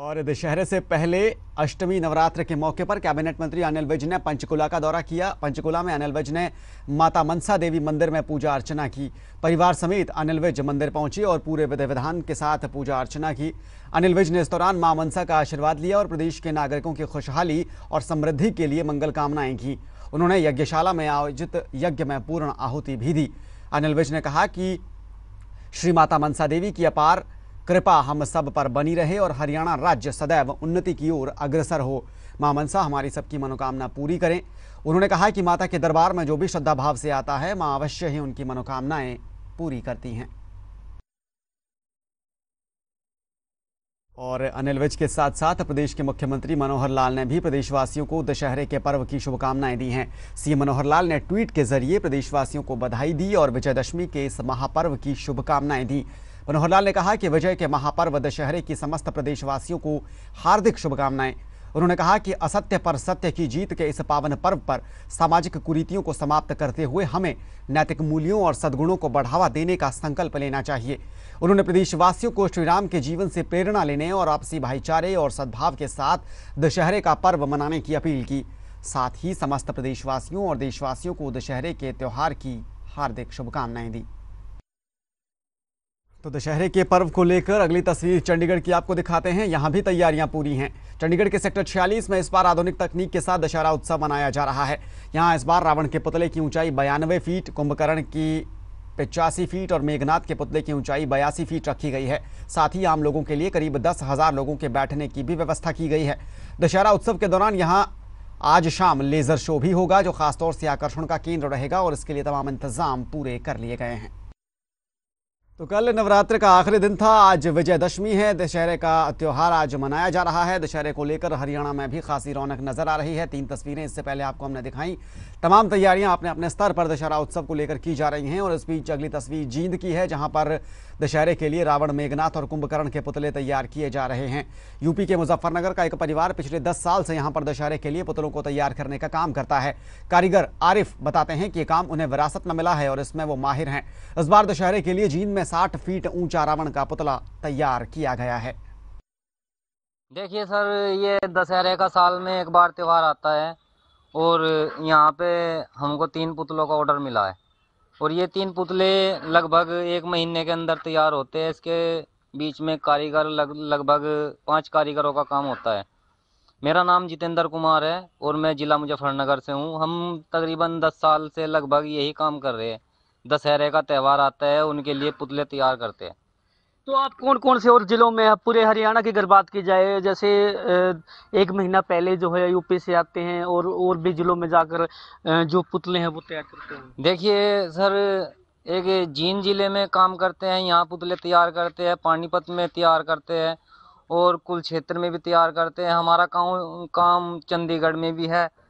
और दशहरे से पहले अष्टमी नवरात्र के मौके पर कैबिनेट मंत्री अनिल विज ने पंचकुला का दौरा किया पंचकुला में अनिल विज ने माता मनसा देवी मंदिर में पूजा अर्चना की परिवार समेत अनिल विज मंदिर पहुंची और पूरे विधि विधान के साथ पूजा अर्चना की अनिल विज ने इस दौरान मां मनसा का आशीर्वाद लिया और प्रदेश के नागरिकों की खुशहाली और समृद्धि के लिए मंगल कामनाएं की उन्होंने यज्ञशाला में आयोजित यज्ञ में पूर्ण आहुति भी दी अनिल विज ने कहा कि श्री माता मनसा देवी की अपार कृपा हम सब पर बनी रहे और हरियाणा राज्य सदैव उन्नति की ओर अग्रसर हो मां मनसा हमारी सबकी मनोकामना पूरी करें उन्होंने कहा कि माता के दरबार में जो भी श्रद्धा भाव से आता है मां अवश्य ही उनकी मनोकामनाएं पूरी करती हैं और अनिल विज के साथ साथ प्रदेश के मुख्यमंत्री मनोहर लाल ने भी प्रदेशवासियों को दशहरे के पर्व की शुभकामनाएं दी हैं सीएम मनोहर लाल ने ट्वीट के जरिए प्रदेशवासियों को बधाई दी और विजयदशमी के इस महापर्व की शुभकामनाएं दी मनोहरलाल ने कहा कि विजय के महापर्व दशहरे की समस्त प्रदेशवासियों को हार्दिक शुभकामनाएं उन्होंने कहा कि असत्य पर सत्य की जीत के इस पावन पर्व पर सामाजिक कुरीतियों को समाप्त करते हुए हमें नैतिक मूल्यों और सद्गुणों को बढ़ावा देने का संकल्प लेना चाहिए उन्होंने प्रदेशवासियों को श्रीराम के जीवन से प्रेरणा लेने और आपसी भाईचारे और सद्भाव के साथ दशहरे का पर्व मनाने की अपील की साथ ही समस्त प्रदेशवासियों और देशवासियों को दशहरे के त्यौहार की हार्दिक शुभकामनाएं दी तो दशहरे के पर्व को लेकर अगली तस्वीर चंडीगढ़ की आपको दिखाते हैं यहाँ भी तैयारियां पूरी हैं चंडीगढ़ के सेक्टर 46 में इस बार आधुनिक तकनीक के साथ दशहरा उत्सव मनाया जा रहा है यहाँ इस बार रावण के पुतले की ऊंचाई बयानवे फीट कुंभकर्ण की पिचासी फीट और मेघनाथ के पुतले की ऊंचाई बयासी फीट रखी गई है साथ ही आम लोगों के लिए करीब दस हजार लोगों के बैठने की भी व्यवस्था की गई है दशहरा उत्सव के दौरान यहाँ आज शाम लेजर शो भी होगा जो खासतौर से आकर्षण का केंद्र रहेगा और इसके लिए तमाम इंतजाम पूरे कर लिए गए हैं तो कल नवरात्र का आखिरी दिन था आज विजयदशमी है दशहरे का त्यौहार आज मनाया जा रहा है दशहरे को लेकर हरियाणा में भी खासी रौनक नजर आ रही है तीन तस्वीरें इससे पहले आपको हमने दिखाई तमाम तैयारियां अपने अपने स्तर पर दशहरा उत्सव को लेकर की जा रही हैं और इस बीच अगली तस्वीर जींद की है जहां पर दशहरे के लिए रावण मेघनाथ और कुंभकर्ण के पुतले तैयार किए जा रहे हैं यूपी के मुजफ्फरनगर का एक परिवार पिछले दस साल से यहाँ पर दशहरे के लिए पुतलों को तैयार करने का काम करता है कारीगर आरिफ बताते हैं कि ये काम उन्हें विरासत में मिला है और इसमें वो माहिर हैं इस बार दशहरे के लिए जींद में में 60 फीट ऊंचा रावण का पुतला तैयार किया गया है देखिए सर ये दशहरे का साल में एक बार त्यौहार आता है और यहाँ पे हमको तीन पुतलों का ऑर्डर मिला है और ये तीन पुतले लगभग एक महीने के अंदर तैयार होते हैं इसके बीच में कारीगर लग लगभग पाँच कारीगरों का काम होता है मेरा नाम जितेंद्र कुमार है और मैं ज़िला मुजफ्फरनगर से हूँ हम तकरीबन दस साल से लगभग यही काम कर रहे हैं दशहरे का त्यौहार आता है उनके लिए पुतले तैयार करते हैं तो आप कौन कौन से और ज़िलों में पूरे हरियाणा की अगर बात की जाए जैसे एक महीना पहले जो है यूपी से आते हैं और और भी ज़िलों में जाकर जो पुतले हैं वो तैयार करते हैं देखिए सर एक जींद ज़िले में काम करते हैं यहाँ पुतले तैयार करते हैं पानीपत में तैयार करते हैं और कुल क्षेत्र में भी तैयार करते हैं हमारा काम काम चंडीगढ़ में भी है